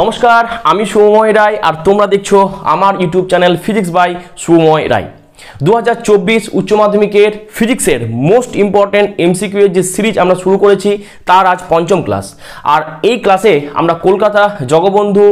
নমস্কার আমি সুময় রায় আর তোমরা দেখছো আমার YouTube channel physics by Sumoy Roy দু হাজার চব্বিশ উচ্চ মাধ্যমিকের ফিজিক্সের মোস্ট ইম্পর্ট্যান্ট এমসিকিউয়ের যে সিরিজ আমরা শুরু করেছি তার আজ পঞ্চম ক্লাস আর এই ক্লাসে আমরা কলকাতা জগবন্ধু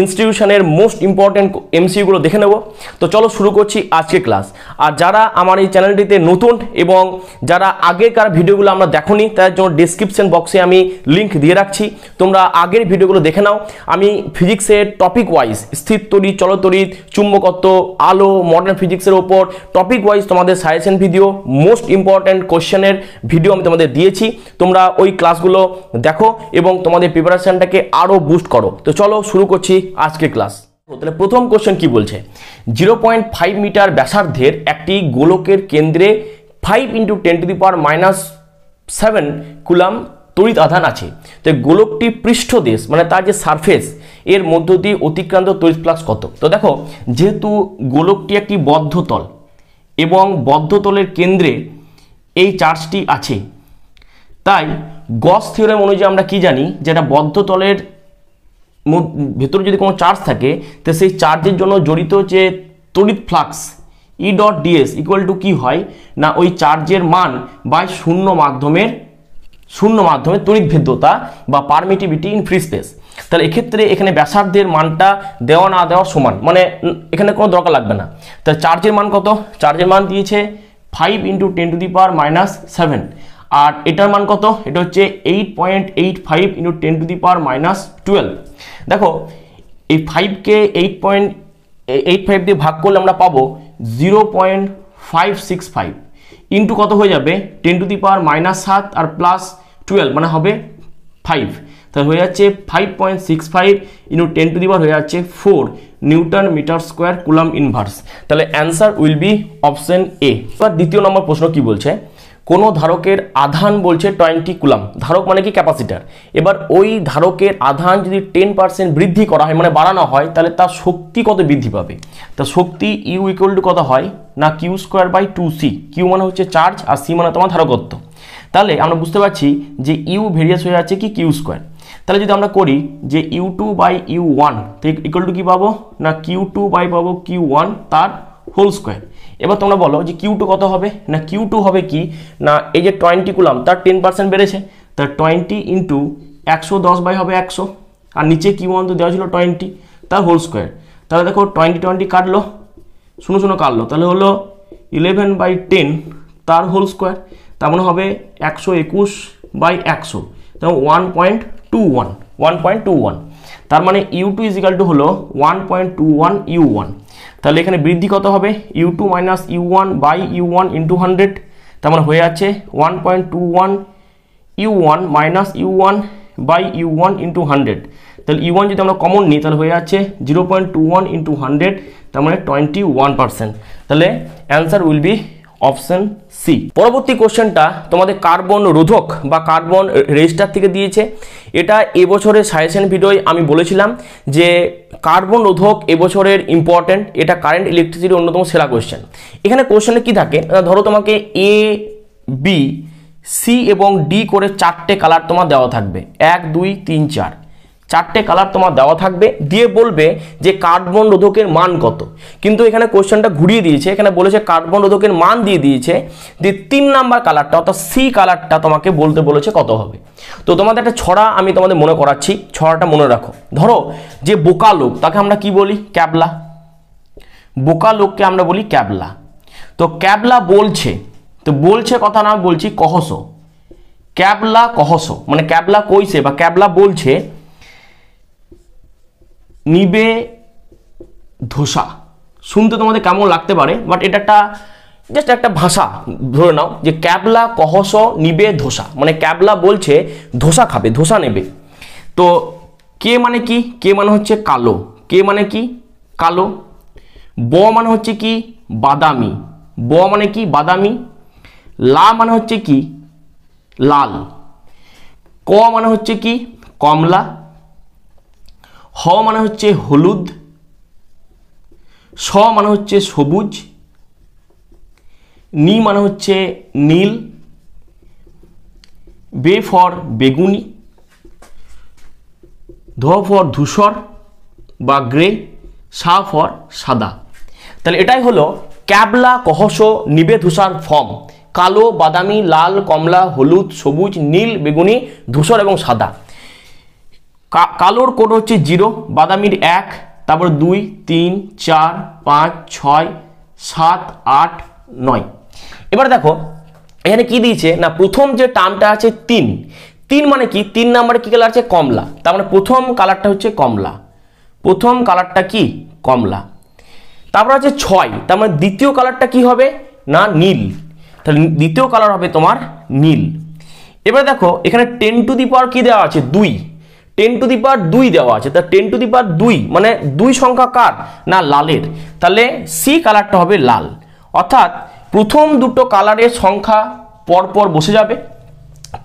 ইনস্টিটিউশনের মোস্ট ইম্পর্ট্যান্ট এমসিউগুলো দেখে নেব তো চলো শুরু করছি আজকে ক্লাস আর যারা আমার এই চ্যানেলটিতে নতুন এবং যারা আগেকার ভিডিওগুলো আমরা দেখোনি তাদের জন্য ডিসক্রিপশন বক্সে আমি লিঙ্ক দিয়ে রাখছি তোমরা আগের ভিডিওগুলো দেখে নাও আমি ফিজিক্সের টপিক ওয়াইজ স্থির তড়িৎ চলতড়িৎ চুম্বকত্ব আলো মডার্ন ফিজিক্সের ওপর টপিক ওয়াইজ তোমাদের সাজেশন ভিডিও মোস্ট ইম্পর্ট্যান্ট কোশ্চেনের ভিডিও আমি তোমাদের দিয়েছি তোমরা ওই ক্লাসগুলো দেখো এবং তোমাদের প্রিপারেশানটাকে আরও বুস্ট করো তো চলো শুরু করছি আজকে ক্লাস তাহলে প্রথম কোশ্চেন কি বলছে জিরো পয়েন্ট ফাইভ মিটার ব্যাসার্ধের একটি গোলকের কেন্দ্রে five into ten to the power minus seven coulomb তড়িৎ আধান আছে তো গোলকটি পৃষ্ঠদেশ মানে তার যে সারফেস এর মধ্য দিয়ে অতিক্রান্ত তড়িৎ ফ্লাক্স কত তো দেখো যেহেতু গোলকটি একটি বদ্ধতল এবং বদ্ধতলের কেন্দ্রে এই চার্জটি আছে তাই গস থিওরেম অনুযায়ী আমরা কি জানি যেটা বদ্ধতলের ভেতরে যদি কোনো চার্জ থাকে তো সেই চার্জের জন্য জড়িত যে তড়িৎ flux E dot ds equal to কী হয় না ওই চার্জের মান বাই শূন্য মাধ্যমের শূন্য মাধ্যমে তড়িৎ ভেদ্যতা বা পারমিটিভিটি ইন ফ্রি স্পেস তাহলে এক্ষেত্রে এখানে ব্যাসার্ধের মানটা দেওয়া না দেওয়া সমান মানে এখানে কোনো দরকার লাগবে না তাহলে চার্জের মান কত চার্জের মান দিয়েছে five into ten to the power minus seven আর এটার মান কত এটা হচ্ছে eight point eight five into ten to the power minus twelve দেখো এই ফাইভকে এইট পয়েন্ট এইট ফাইভ দিয়ে ভাগ করলে আমরা পাবো zero point five six five into কত হয়ে যাবে ten to the power minus সাত আর প্লাস টুয়েলভ মানে হবে ফাইভ তাহলে হয়ে যাচ্ছে five point six five into ten to the power হয়ে যাচ্ছে four newton metre square coulomb inverse তাহলে answer will be option A এবার দ্বিতীয় নম্বর প্রশ্ন কি বলছে কোনো ধারকের আধান বলছে টোয়েন্টি কুলাম ধারক মানে কি ক্যাপাসিটার এবার ওই ধারকের আধান যদি টেন পার্সেন্ট বৃদ্ধি করা হয় মানে বাড়ানো হয় তাহলে তার শক্তি কত বৃদ্ধি পাবে তা শক্তি ইউ ইকুয়াল টু কত হয় না Q square by two C Q মানে হচ্ছে চার্জ আর সি মানে তোমার ধারকত্ব তাহলে আমরা বুঝতে পারছি যে ইউ ভেরিয়াস হয়ে আছে কি কিউ স্কোয়ার তাহলে যদি আমরা করি যে U two by U one equal to কি পাবো না কিউ টু বাই পাবো কিউ ওয়ান তার হোল স্কোয়ার এবার তোমরা বলো যে কিউ কত হবে না কিউ টু হবে কি না এই যে টোয়েন্টি কুলাম তার টেন পার্সেন্ট বেড়েছে তার টোয়েন্টি ইন্টু একশো দশ বাই হবে একশো আর নিচে কিউ ওয়ান তো দেওয়া ছিল টোয়েন্টি তার হোল স্কোয়ার তাহলে দেখো টোয়েন্টি টোয়েন্টি কাটলো শুনো শুনো কাটলো তাহলে হলো ইলেভেন বাই টেন তার হোল স্কোয়ার তার মানে হবে একশো একুশ বাই একশো তেমন one point two one one point two one তার মানে ইউ টু ইজিক্যাল টু হলো one point two one U one তাহলে এখানে বৃদ্ধি কত হবে U two minus U one by U one into hundred তার মানে হয়ে আছে one point two one U one minus U one by U one into hundred তাহলে ইউ ওয়ান যদি আমরা কমন নিই তাহলে হয়ে যাচ্ছে zero point two one into hundred তার মানে টোয়েন্টি ওয়ান পার্সেন্ট তাহলে answer will be option C পরবর্তী কোশ্চেনটা তোমাদের কার্বন রোধক বা কার্বন রেজিস্টার থেকে দিয়েছে এটা এবছরের সাজেশন ভিডিওয় আমি বলেছিলাম যে কার্বন রোধক এবছরের ইম্পর্টেন্ট এটা কারেন্ট ইলেকট্রিসিটির অন্যতম সেরা কোশ্চেন এখানে কোশ্চেনে কি থাকে ধরো তোমাকে এ বি সি এবং ডি করে চারটে কালার তোমার দেওয়া থাকবে এক দুই তিন চার চারটে কালার তোমার দেওয়া থাকবে দিয়ে বলবে যে কার্বন রোধকের মান কত কিন্তু এখানে কোয়েশ্চনটা ঘুরিয়ে দিয়েছে এখানে বলেছে কার্বন রোধকের মান দিয়ে দিয়েছে দিয়ে তিন নাম্বার কালারটা অর্থাৎ সি কালারটা তোমাকে বলতে বলেছে কত হবে তো তোমাদের একটা ছড়া আমি তোমাদের মনে করাচ্ছি ছড়াটা মনে রাখো ধরো যে বোকা লোক তাকে আমরা কি বলি ক্যাবলা বোকা লোককে আমরা বলি ক্যাবলা তো ক্যাবলা বলছে তো বলছে কথা না বলছি কহস ক্যাবলা কহস মানে ক্যাবলা কইছে বা ক্যাবলা বলছে নিবে ধোসা শুনতে তোমাদের কেমন লাগতে পারে বাট এটা একটা জাস্ট একটা ভাষা ধরে নাও যে ক্যাবলা কহস নিবে ধোসা মানে ক্যাবলা বলছে ধোসা খাবে ধোসা নেবে তো কে মানে কি কে মানে হচ্ছে কালো কে মানে কি কালো ব মানে হচ্ছে কি বাদামি ব মানে কি বাদামি লা মানে হচ্ছে কি লাল ক মানে হচ্ছে কি কমলা হ মানে হচ্ছে হলুদ স মানে হচ্ছে সবুজ নি মানে হচ্ছে নীল বে ফর বেগুনি ধ ফর ধূসর বা গ্রে সা ফর সাদা তাহলে এটাই হলো ক্যাবলা কহস নিবে ধূসার ফর্ম কালো বাদামি লাল কমলা হলুদ সবুজ নীল বেগুনি ধূসর এবং সাদা কালোর কোড হচ্ছে জিরো বাদামির এক তারপর দুই তিন চার পাঁচ ছয় সাত আট নয় এবার দেখো এখানে কি দিয়েছে না প্রথম যে টার্মটা আছে তিন তিন মানে কি তিন নাম্বারে কি কালার আছে কমলা তার মানে প্রথম কালারটা হচ্ছে কমলা প্রথম কালারটা কি কমলা তারপর আছে ছয় তার মানে দ্বিতীয় কালারটা কি হবে না নীল তাহলে দ্বিতীয় কালার হবে তোমার নীল এবার দেখো এখানে টেন টু দি পাওয়ার কী দেওয়া আছে দুই টেন টু দি পার দুই দেওয়া আছে তা টেন টু দি পার দুই মানে দুই সংখ্যা কার না লালের তাহলে সি কালারটা হবে লাল অর্থাৎ প্রথম দুটো কালারের সংখ্যা পরপর বসে যাবে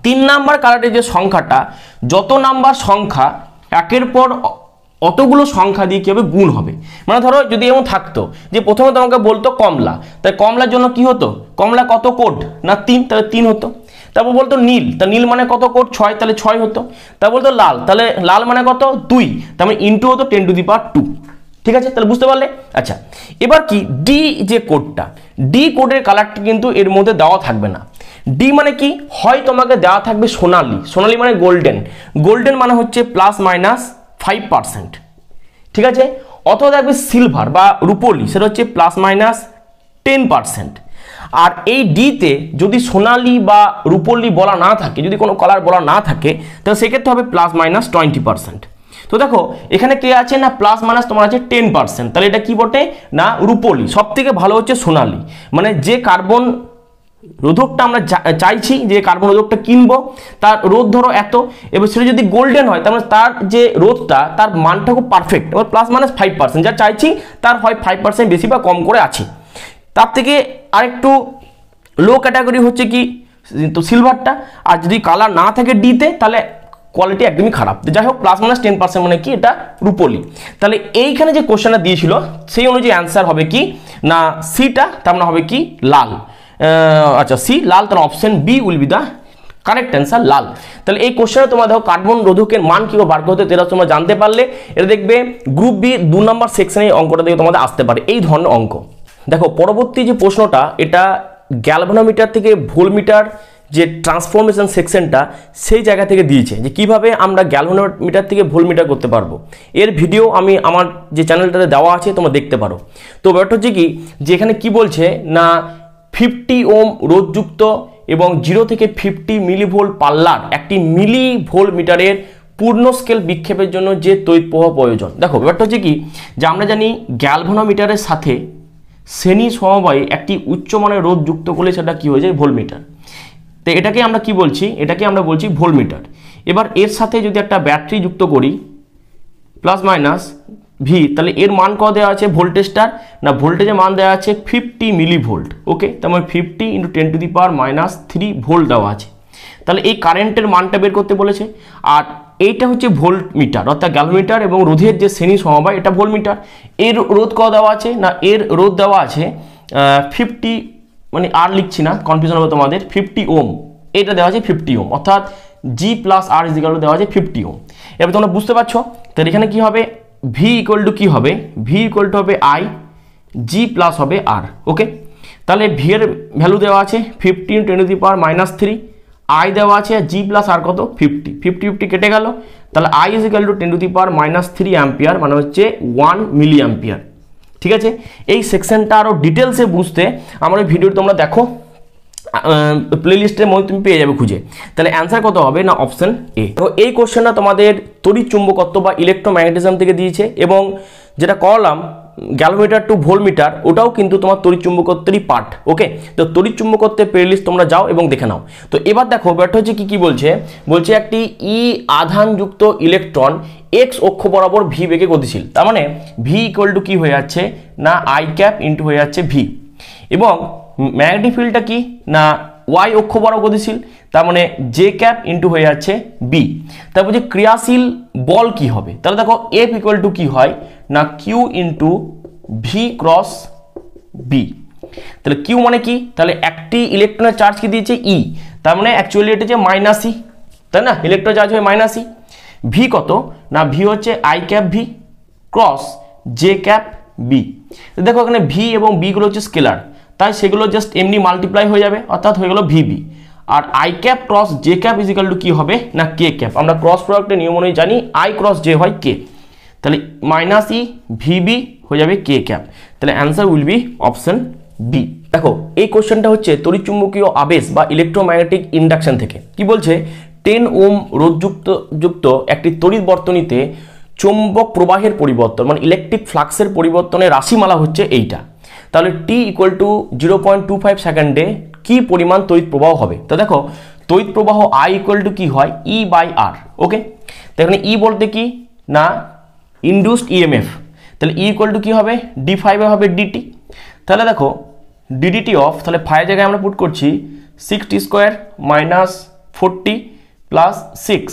তিন নাম্বার কালারের যে সংখ্যাটা যত নাম্বার সংখ্যা একের পর অতগুলো সংখ্যা দিয়ে কী হবে গুণ হবে মানে ধরো যদি এমন থাকতো যে প্রথমে তোমাকে বলতো কমলা তাই কমলার জন্য কি হতো কমলা কত কোড না তিন তাহলে তিন হতো তারপর বলতো নীল তা নীল মানে কত কোট ছয় তাহলে ছয় হতো তা বলতো লাল তাহলে লাল মানে কত দুই তার মানে ইন্টু হতো ten to the power two ঠিক আছে তাহলে বুঝতে পারলে আচ্ছা এবার কি ডি যে কোডটা ডি কোডের কালারটি কিন্তু এর মধ্যে দেওয়া থাকবে না ডি মানে কি হয় তোমাকে দেওয়া থাকবে সোনালি সোনালি মানে গোল্ডেন গোল্ডেন মানে হচ্ছে প্লাস মাইনাস ফাইভ পার্সেন্ট ঠিক আছে অথবা দেখবে সিলভার বা রুপোলি সেটা হচ্ছে প্লাস মাইনাস টেন পার্সেন্ট আর এই ডিতে যদি সোনালি বা রূপলি বলা না থাকে যদি কোনো কালার বলা না থাকে তাহলে সেক্ষেত্রে হবে প্লাস মাইনাস টোয়েন্টি পার্সেন্ট তো দেখো এখানে কে আছে না প্লাস মাইনাস তোমার আছে টেন পার্সেন্ট তাহলে এটা কি বটে না রূপলি সব থেকে ভালো হচ্ছে সোনালি মানে যে কার্বন রোধকটা আমরা চাইছি যে কার্বন রোধকটা কিনবো তার রোধ ধরো এত এবার সেটা যদি গোল্ডেন হয় তার মানে তার যে রোধটা তার মানটা খুব পারফেক্ট এবার প্লাস মাইনাস ফাইভ পার্সেন্ট যা চাইছি তার হয় ফাইভ পার্সেন্ট বেশি বা কম করে আছে তার থেকে আরেকটু লো ক্যাটাগরি হচ্ছে কি তো সিলভারটা আর যদি কালার না থাকে ডিতে তাহলে কোয়ালিটি একদমই খারাপ যাই হোক প্লাস মাইনাস টেন পার্সেন্ট মানে কি এটা রুপোলি তাহলে এইখানে যে কোশ্চেনটা দিয়েছিল সেই অনুযায়ী অ্যান্সার হবে কি না সিটা তার মানে হবে কি লাল আচ্ছা সি লাল তার option B will be the correct answer লাল তাহলে এই কোশ্চেনে তোমরা দেখো কার্বন রোধকের মান কীভাবে বার্গ হতে তেরা তোমরা জানতে পারলে এটা দেখবে গ্রুপ বি দু নম্বর সেকশনে এই অঙ্কটা দেখে তোমাদের আসতে পারে এই ধরনের অঙ্ক দেখো পরবর্তী যে প্রশ্নটা এটা গ্যালভানোমিটার থেকে ভোলমিটার যে ট্রান্সফরমেশন সেকশনটা সেই জায়গা থেকে দিয়েছে যে কিভাবে আমরা গ্যালভানোমিটার থেকে ভোলমিটার করতে পারবো এর ভিডিও আমি আমার যে চ্যানেলটাতে দেওয়া আছে তোমরা দেখতে পারো তো ব্যাপারটা হচ্ছে কি যে এখানে কী বলছে না ফিফটি ওম রোধযুক্ত এবং জিরো থেকে ফিফটি মিলিভোল পাল্লার একটি ভোল মিটারের পূর্ণ স্কেল বিক্ষেপের জন্য যে তড়িৎ প্রয়োজন দেখো ব্যাপারটা হচ্ছে কি যে আমরা জানি গ্যালভানোমিটারের সাথে শ্রেণী সমবায়ে একটি উচ্চমানের রোধ যুক্ত করলে সেটা কি হয়ে যায় ভোলমিটার তো এটাকে আমরা কি বলছি এটাকে আমরা বলছি ভোলমিটার এবার এর সাথে যদি একটা ব্যাটারি যুক্ত করি প্লাস মাইনাস ভি তাহলে এর মান ক দেওয়া আছে ভোল্টেজটার না ভোল্টেজের মান দেওয়া আছে ফিফটি মিলি ভোল্ট ওকে তার মানে fifty into ten to the power minus three volt দেওয়া আছে তাহলে এই কারেন্টের মানটা বের করতে বলেছে আর এইটা হচ্ছে ভোল্ট মিটার অর্থাৎ গ্যালোমিটার এবং রোধের যে শ্রেণী সমবায় এটা ভোল্ট মিটার এর রোধ ক দেওয়া আছে না এর রোধ দেওয়া আছে ফিফটি মানে আর লিখছি না কনফিউশন হবে তোমাদের ফিফটি ওম এটা দেওয়া আছে ফিফটি ওম অর্থাৎ জি প্লাস আর ইজিকাল দেওয়া আছে ফিফটি ওম এবার তোমরা বুঝতে পারছো তাহলে এখানে কি হবে ভি ইকুয়াল টু কী হবে ভি ইকুয়াল টু হবে আই জি প্লাস হবে আর ওকে তাহলে ভি এর ভ্যালু দেওয়া আছে fifteen ten to the power minus three I দেওয়া আছে জি প্লাস আর কত ফিফটি ফিফটি ফিফটি কেটে গেল তাহলে I is equal to ten to the power minus three ampere মানে হচ্ছে ওয়ান মিলি অ্যাম্পিয়ার ঠিক আছে এই সেকশনটা আরও ডিটেলসে বুঝতে আমার ওই ভিডিওটি তোমরা দেখো প্লেলিস্টের মধ্যে তুমি পেয়ে যাবে খুঁজে তাহলে অ্যান্সার কত হবে না অপশান এ তো এই কোশ্চেনটা তোমাদের তড়িৎ চুম্বকত্ব বা ইলেকট্রোম্যাগনেটিজম থেকে দিয়েছে এবং যেটা করলাম গ্যালোমিটার টু ভোলমিটার ওটাও কিন্তু তোমার তরিচুম্বকত্বেরই পার্ট ওকে তো তরিচুম্বকত্বের পেরিলিস তোমরা যাও এবং দেখে নাও তো এবার দেখো ব্যাপারটা হচ্ছে কী কী বলছে বলছে একটি ই e আধানযুক্ত ইলেকট্রন এক্স অক্ষ বরাবর ভি বেগে গতিশীল তার মানে ভি ইকুয়াল টু কী হয়ে যাচ্ছে না আই ক্যাপ ইন্টু হয়ে যাচ্ছে ভি এবং ম্যাগনেটিক ফিল্ডটা কি না ওয়াই অক্ষ বরাবর গতিশীল তার মানে জে ক্যাপ ইন্টু হয়ে যাচ্ছে বি তারপর যে ক্রিয়াশীল বল কি হবে তাহলে দেখো এফ ইকুয়াল টু কী হয় না Q into V cross B তাহলে কিউ মানে কি তাহলে একটি ইলেকট্রনের চার্জ কি দিয়েছে ই e। তার মানে অ্যাকচুয়ালি এটা যে মাইনাসি e। তাই না ইলেকট্রন চার্জ হয় মাইনাসি ভি কত না ভি হচ্ছে I cap V cross J cap B দেখো এখানে ভি এবং বিগুলো হচ্ছে স্কেলার তাই সেগুলো জাস্ট এমনি মাল্টিপ্লাই হয়ে যাবে অর্থাৎ হয়ে গেল ভিবি আর I cap cross J cap equal to কী হবে না কে ক্যাপ আমরা ক্রস প্রোডাক্টের নিয়ম অনুযায়ী জানি আই ক্রস জে হয় কে তাহলে মাইনাস ই ভিবি হয়ে যাবে কে ক্যাপ তাহলে answer will be option B দেখো এই কোশ্চেনটা হচ্ছে তরিচুম্বকীয় আবেশ বা ইলেকট্রোম্যাগনেটিক ইন্ডাকশন থেকে কি বলছে টেন ওম রোধযুক্ত যুক্ত একটি তড়িৎ বর্তনীতে চুম্বক প্রবাহের পরিবর্তন মানে ইলেকট্রিক ফ্লাক্সের পরিবর্তনের রাশিমালা হচ্ছে এইটা তাহলে T equal to zero point two five সেকেন্ডে কি পরিমাণ তড়িৎ প্রবাহ হবে তো দেখো তড়িৎ প্রবাহ আই ইকুয়াল টু কী হয় ই বাই আর ওকে তো এখানে ই e বলতে কি না ইন্ডুসড ইএমএফ e তাহলে ই ইকুয়াল টু কী হবে ডি ফাইভে হবে ডিটি তাহলে দেখো ডিডিটি অফ তাহলে ফাইভ জায়গায় আমরা পুট করছি sixty square minus forty plus six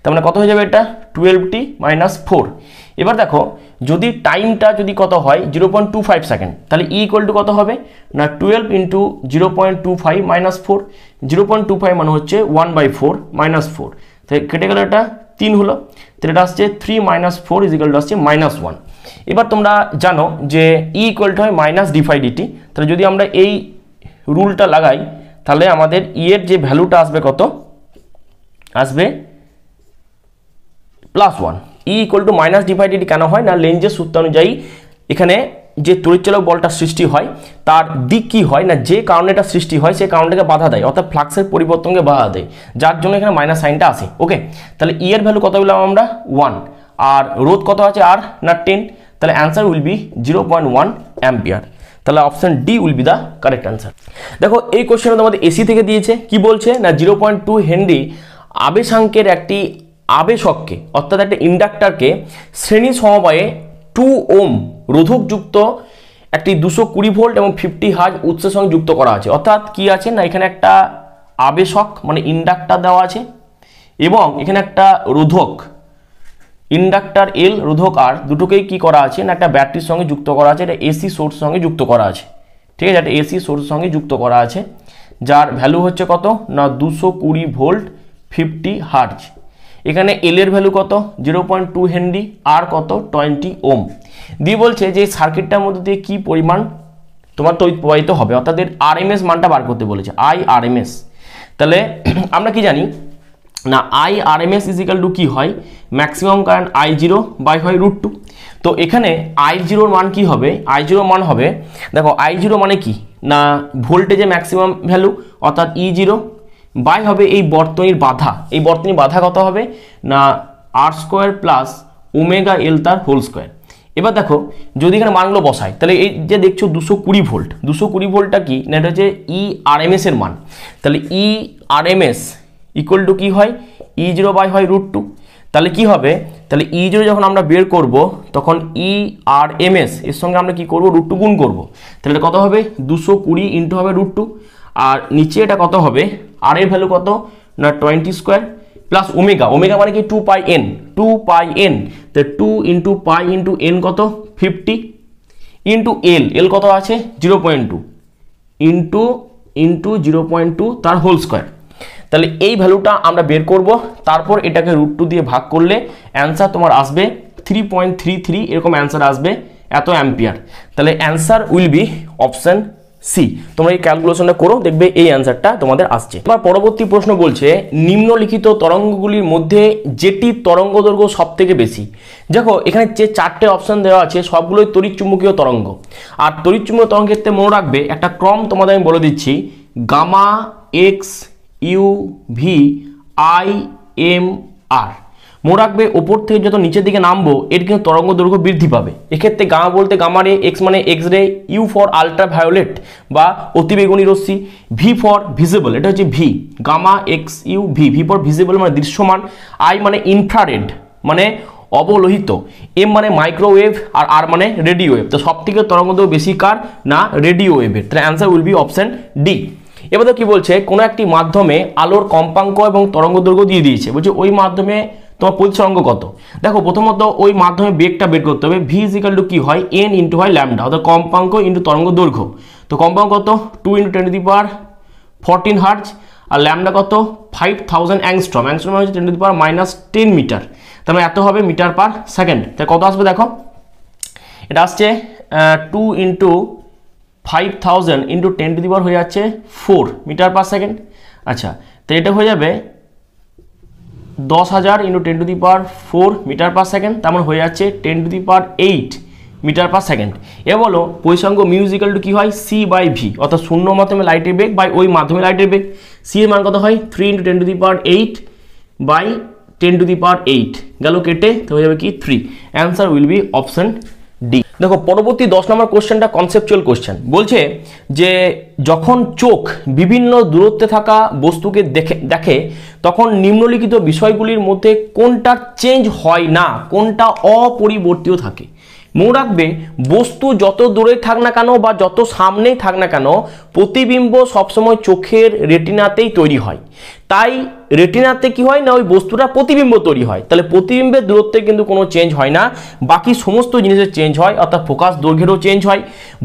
তার মানে কত হয়ে যাবে এটা টুয়েলভটি মাইনাস ফোর এবার দেখো যদি টাইমটা যদি কত হয় zero point two five second তাহলে ই ইকোয়াল টু কত হবে না twelve into zero point two five minus four zero point two five মানে হচ্ছে one by four minus four তাহলে কেটে গেল এটা তিন হলো তাহলে এটা আসছে three minus four equal to আসছে মাইনাস ওয়ান এবার তোমরা জানো যে ই ইকোয়াল টু হয় মাইনাস ডিফাই ডিটি তাহলে যদি আমরা এই রুলটা লাগাই তাহলে আমাদের ই e এর যে ভ্যালুটা আসবে কত আসবে plus one E equal to minus divided কেন হয় না লেন্সের সূত্র অনুযায়ী এখানে যে তড়িৎচালক বলটা সৃষ্টি হয় তার দিক কী হয় না যে কারণে এটা সৃষ্টি হয় সেই কারণটাকে বাধা দেয় অর্থাৎ ফ্লাক্সের পরিবর্তনকে বাধা দেয় যার জন্য এখানে মাইনাস সাইনটা আসে ওকে তাহলে ই e এর ভ্যালু কত পেলাম আমরা ওয়ান আর রোধ কত আছে আর না টেন তাহলে answer will be zero point one ampere তাহলে option D will be the correct answer দেখো এই কোশ্চেনটা তোমাদের এসি থেকে দিয়েছে কি বলছে না জিরো পয়েন্ট টু হেনরি আবেশাঙ্কের একটি আবেশককে অর্থাৎ একটা ইন্ডাক্টারকে শ্রেণী সমবায়ে টু ওম রোধকযুক্ত একটি দুশো কুড়ি ভোল্ট এবং ফিফটি হার্জ উৎসের সঙ্গে যুক্ত করা আছে অর্থাৎ কি আছে না এখানে একটা আবেশক মানে ইন্ডাক্টার দেওয়া আছে এবং এখানে একটা রোধক ইন্ডাক্টার এল রোধক আর দুটোকেই কি করা আছে না একটা ব্যাটারির সঙ্গে যুক্ত করা আছে এটা এসি সোর্স সঙ্গে যুক্ত করা আছে ঠিক আছে একটা এসি সোর্স সঙ্গে যুক্ত করা আছে যার ভ্যালু হচ্ছে কত না দুশো কুড়ি ভোল্ট ফিফটি হার্জ এখানে এল এর ভ্যালু কত জিরো পয়েন্ট টু হেনরি আর কত টোয়েন্টি ওম দিয়ে বলছে যে সার্কিটটার মধ্যে দিয়ে কী পরিমাণ তোমার তৈরি প্রবাহিত হবে অর্থাৎ এর আর এস মানটা বার করতে বলেছে আই এস তাহলে আমরা কি জানি না I R M S equal to কী হয় maximum current I zero by হয় রুট টু তো এখানে আই জিরোর মান কি হবে আই জিরোর মান হবে দেখো আই জিরো মানে কি না ভোল্টেজে ম্যাক্সিমাম ভ্যালু অর্থাৎ ই e জিরো বাই হবে এই বর্তনীর বাধা এই বর্তনীর বাধা কত হবে না R square plus omega L তার হোল স্কোয়ার এবার দেখো যদি এখানে মানগুলো বসায় তাহলে এই যে দেখছো দুশো কুড়ি ভোল্ট দুশো কুড়ি ভোল্টটা কি না এটা হচ্ছে ই আর এম এর মান তাহলে E R M S equal to কী হয় ই জিরো বাই হয় রুট টু তাহলে কি হবে তাহলে ই e জিরো যখন আমরা বের করব তখন ই আর এম এস এর সঙ্গে আমরা কি করব রুট টু গুণ করব তাহলে কত হবে দুশো কুড়ি ইন্টু হবে রুট টু আর নিচে এটা কত হবে আর এর ভ্যালু কত না twenty square plus omega omega মানে কি two pi N two pi N তো two into pi into N কত ফিফটি ইন্টু এল এল কত আছে zero point two into into zero point two তার হোল স্কোয়ার তাহলে এই ভ্যালুটা আমরা বের করব তারপর এটাকে রুট টু দিয়ে ভাগ করলে অ্যান্সার তোমার আসবে থ্রি পয়েন্ট থ্রি থ্রি এরকম অ্যান্সার আসবে এত অ্যাম্পিয়ার তাহলে answer will be option C তোমরা এই ক্যালকুলেশনটা করো দেখবে এই অ্যান্সারটা তোমাদের আসছে এবার পরবর্তী প্রশ্ন বলছে নিম্নলিখিত তরঙ্গগুলির মধ্যে যেটি তরঙ্গ দৈর্ঘ্য সব থেকে বেশি দেখো এখানে যে চারটে অপশন দেওয়া আছে সবগুলোই চুম্বকীয় তরঙ্গ আর তড়িৎচুম্বকীয় তরঙ্গ ক্ষেত্রে মনে রাখবে একটা ক্রম তোমাদের আমি বলে দিচ্ছি gamma X U V I M R রাখবে ওপর থেকে যত নিচের দিকে নামবো এর কিন্তু তরঙ্গ দৈর্ঘ্য বৃদ্ধি পাবে এক্ষেত্রে গামা বলতে গামারে এক্স মানে X ray U for violet বা অতিবেগুনি রশ্মি ভি ফর ভিজেবল এটা হচ্ছে V gamma X U V V for visible মানে দৃশ্যমান আই মানে ইনফ্রারেড মানে অবলোহিত এম মানে মাইক্রোওয়েভ আর আর মানে রেডিও ওয়েভ তো সব থেকে তরঙ্গ বেশি কার না রেডিও ওয়েভের তাহলে answer will be option D এবার তো কী বলছে কোনো একটি মাধ্যমে আলোর কম্পাঙ্ক এবং তরঙ্গ দৈর্ঘ্য দিয়ে দিয়েছে বলছে ওই মাধ্যমে তোমার অঙ্গ কত দেখো প্রথমত ওই মাধ্যমে বেগটা বের করতে হবে ভি ইজিক্যাল টু কী হয় এন ইন্টু হয় ল্যামডা অর্থাৎ কম্পাঙ্ক ইন্টু তরঙ্গ দৈর্ঘ্য তো কম্পাঙ্ক কত two into ten the power fourteen hertz আর ল্যামডা কত ফাইভ থাউজেন্ড অ্যাংস্ট্রম অ্যাংস্ট্রম হচ্ছে ten to the power minus ten metre তার এত হবে মিটার পার সেকেন্ড তাই কত আসবে দেখো এটা আসছে two into five thousand into ten to the power হয়ে যাচ্ছে ফোর মিটার পার সেকেন্ড আচ্ছা তো এটা হয়ে যাবে দশ হাজার into ten to the power four metre per second তেমন হয়ে যাচ্ছে ten to the power eight metre per second এ বলো পরিসংখ্য মিউজিক্যাল টু কী হয় সি বাই ভি অর্থাৎ শূন্য মাধ্যমে লাইটের বেগ বাই ওই মাধ্যমে লাইটের বেগ সি এর মান কত হয় three into ten to the power eight by ten to the power eight গেল কেটে তো হয়ে যাবে কি three answer will be option দেখো পরবর্তী দশ নম্বর কোশ্চেনটা কনসেপচুয়াল কোশ্চেন বলছে যে যখন চোখ বিভিন্ন দূরত্বে থাকা বস্তুকে দেখে দেখে তখন নিম্নলিখিত বিষয়গুলির মধ্যে কোনটা চেঞ্জ হয় না কোনটা অপরিবর্তিত থাকে মনে রাখবে বস্তু যত দূরে থাক না কেন বা যত সামনেই থাক না কেন প্রতিবিম্ব সবসময় চোখের রেটিনাতেই তৈরি হয় তাই রেটিনাতে কি হয় না ওই বস্তুটা প্রতিবিম্ব তৈরি হয় তাহলে প্রতিবিম্বের দূরত্বে কিন্তু কোনো চেঞ্জ হয় না বাকি সমস্ত জিনিসের চেঞ্জ হয় অর্থাৎ ফোকাস দৈর্ঘ্যেরও চেঞ্জ হয়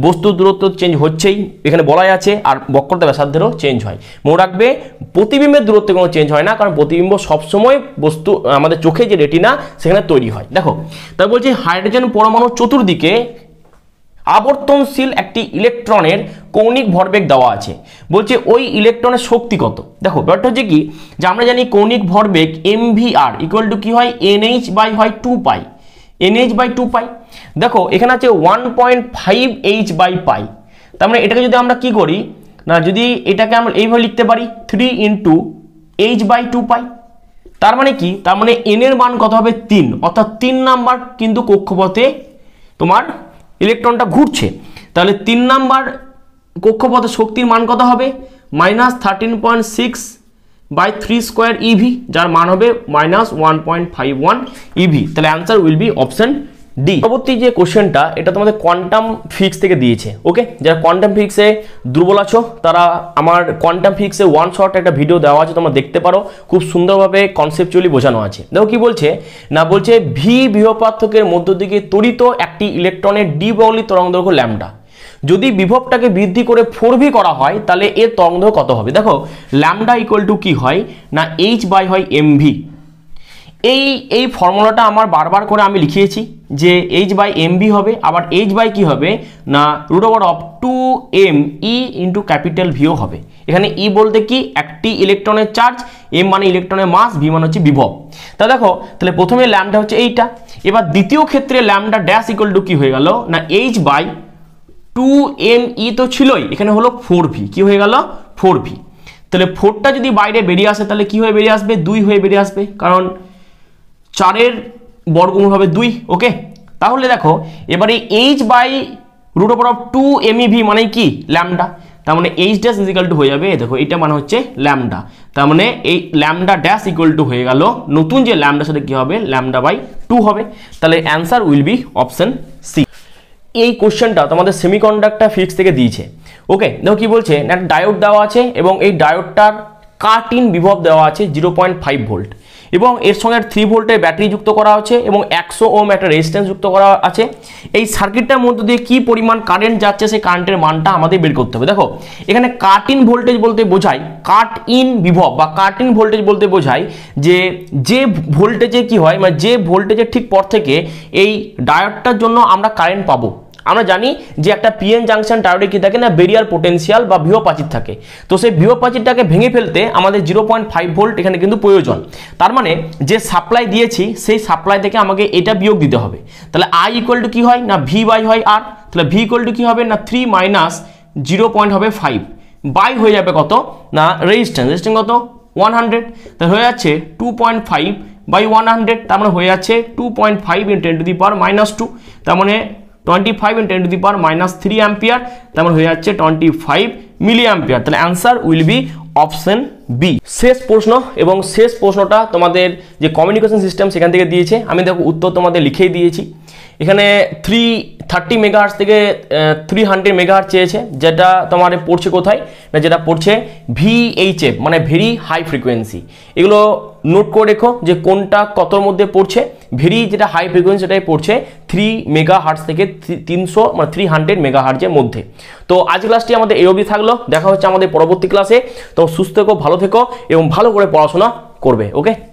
বস্তুর দূরত্ব চেঞ্জ হচ্ছেই এখানে বলাই আছে আর বক্রতা ব্যাসার্ধেরও চেঞ্জ হয় মনে রাখবে প্রতিবিম্বের দূরত্বে কোনো চেঞ্জ হয় না কারণ প্রতিবিম্ব সবসময় বস্তু আমাদের চোখে যে রেটিনা সেখানে তৈরি হয় দেখো তাই বলছি হাইড্রোজেন পরমাণুর চতুর্দিকে আবর্তনশীল একটি ইলেকট্রনের কৌণিক ভরবেগ দেওয়া আছে বলছে ওই ইলেকট্রনের শক্তি কত দেখো ব্যাপারটা হচ্ছে কি যে আমরা জানি কৌণিক ভরবেগ M V R equal to কী হয় এনএইচ বাই হয় two pi NH by two pi দেখো এখানে আছে one point five H by pi তার মানে এটাকে যদি আমরা কি করি না যদি এটাকে আমরা এইভাবে লিখতে পারি three into H by two pi তার মানে কি তার মানে এনের মান কত হবে তিন অর্থাৎ তিন নাম্বার কিন্তু কক্ষপথে তোমার ইলেকট্রনটা ঘুরছে তাহলে তিন নাম্বার কক্ষপথে শক্তির মান কত হবে minus thirteen point six by three square eV যার মান হবে minus one point five one eV তাহলে answer will be option D পরবর্তী যে কোশ্চেনটা এটা তোমাদের কোয়ান্টাম ফিক্স থেকে দিয়েছে ওকে যারা কোয়ান্টাম ফিক্সে দুর্বল আছো তারা আমার কোয়ান্টাম ফিক্সে ওয়ান শর্ট একটা ভিডিও দেওয়া আছে তোমরা দেখতে পারো খুব সুন্দরভাবে কনসেপচুয়ালি বোঝানো আছে দেখো কি বলছে না বলছে ভি বিহপার্থকের মধ্য দিকে তড়িত একটি ইলেকট্রনের ডি তরঙ্গ তরঙ্গদৈর্ঘ্য ল্যামডা যদি বিভবটাকে বৃদ্ধি করে ফোর ভি করা হয় তাহলে এর তরঙ্গ কত হবে দেখো ল্যামডা ইকুয়াল টু কী হয় না এইচ বাই হয় এম ভি এই এই ফর্মুলাটা আমার বারবার করে আমি লিখিয়েছি যে এইচ বাই এম বি হবে আবার এইচ বাই কী হবে না root over of two M E into capital V হবে এখানে ই e বলতে কি একটি ইলেকট্রনের চার্জ এম মানে ইলেকট্রনের মাস ভি মানে হচ্ছে বিভব তা দেখো তাহলে প্রথমে ল্যামটা হচ্ছে এইটা এবার দ্বিতীয় ক্ষেত্রে ল্যামটা ড্যাশ ইকুয়াল টু কী হয়ে গেল না H by two M E তো ছিলই এখানে হলো ফোর ভি কী হয়ে গেল ফোর ভি তাহলে ফোরটা যদি বাইরে বেরিয়ে আসে তাহলে কী হয়ে বেরিয়ে আসবে দুই হয়ে বেরিয়ে আসবে কারণ চারের বর্গমূল হবে দুই ওকে তাহলে দেখো এবারে এইচ বাই রুট ওপর অফ টু ইভি মানে কি ল্যামডা তার মানে এইচ ড্যাশ ইজিক্যাল টু হয়ে যাবে দেখো এটা মানে হচ্ছে ল্যামডা তার মানে এই ল্যামডা ড্যাশ ইকুয়াল টু হয়ে গেল নতুন যে ল্যামডা সেটা কী হবে ল্যামডা বাই টু হবে তাহলে answer will be option C এই কোশ্চেনটা তোমাদের সেমিকন্ডাক্টর ফিক্স থেকে দিয়েছে ওকে দেখো কি বলছে একটা ডায়োড দেওয়া আছে এবং এই ডায়োডটার ইন বিভব দেওয়া আছে জিরো পয়েন্ট ফাইভ ভোল্ট এবং এর সঙ্গে থ্রি ভোল্টের ব্যাটারি যুক্ত করা হচ্ছে এবং একশো ওম একটা রেজিস্ট্যান্স যুক্ত করা আছে এই সার্কিটটার মধ্য দিয়ে কি পরিমাণ কারেন্ট যাচ্ছে সেই কারেন্টের মানটা আমাদের বের করতে হবে দেখো এখানে কাট ইন ভোল্টেজ বলতে বোঝায় কাট ইন বিভব বা কাট ইন ভোল্টেজ বলতে বোঝায় যে যে ভোল্টেজে কি হয় মানে যে ভোল্টেজের ঠিক পর থেকে এই ডায়োডটার জন্য আমরা কারেন্ট পাবো আমরা জানি যে একটা পিএন জাংশন টাওয়ারে কি থাকে না বেরিয়ার পোটেন্সিয়াল বা ভিও প্রাচীর থাকে তো সেই ভিও প্রাচীরটাকে ভেঙে ফেলতে আমাদের জিরো পয়েন্ট ফাইভ ভোল্ট এখানে কিন্তু প্রয়োজন তার মানে যে সাপ্লাই দিয়েছি সেই সাপ্লাই থেকে আমাকে এটা বিয়োগ দিতে হবে তাহলে আই ইকুয়াল টু কী হয় না ভি বাই হয় আর তাহলে ভি ইকুয়াল টু কী হবে না থ্রি মাইনাস জিরো পয়েন্ট হবে ফাইভ বাই হয়ে যাবে কত না রেজিস্ট্যান্স রেজিস্ট্যান্স কত ওয়ান হান্ড্রেড তাহলে হয়ে যাচ্ছে two point five by one hundred তার মানে হয়ে যাচ্ছে two point five in ten to the power minus two তার মানে twenty five in ten to the power minus three ampere তেমন হয়ে যাচ্ছে টোয়েন্টি ফাইভ মিলি অ্যাম্পিয়ার তাহলে answer will be option B শেষ প্রশ্ন এবং শেষ প্রশ্নটা তোমাদের যে কমিউনিকেশন সিস্টেম সেখান থেকে দিয়েছে আমি দেখো উত্তর তোমাদের লিখেই দিয়েছি এখানে থ্রি থার্টি মেগাহার্স থেকে থ্রি হান্ড্রেড মেগাহার চেয়েছে যেটা তোমার পড়ছে কোথায় না যেটা পড়ছে ভিএইচএফ মানে ভেরি হাই ফ্রিকোয়েন্সি এগুলো নোট করে রেখো যে কোনটা কতর মধ্যে পড়ছে ভেরি যেটা হাই ফ্রিকোয়েন্সি সেটাই পড়ছে থ্রি মেগাহার্স থেকে তিনশো মানে থ্রি হান্ড্রেড হার্টসের মধ্যে তো আজ ক্লাসটি আমাদের এই অবধি থাকলো দেখা হচ্ছে আমাদের পরবর্তী ক্লাসে তো সুস্থ থেকো ভালো থেকো এবং ভালো করে পড়াশোনা করবে ওকে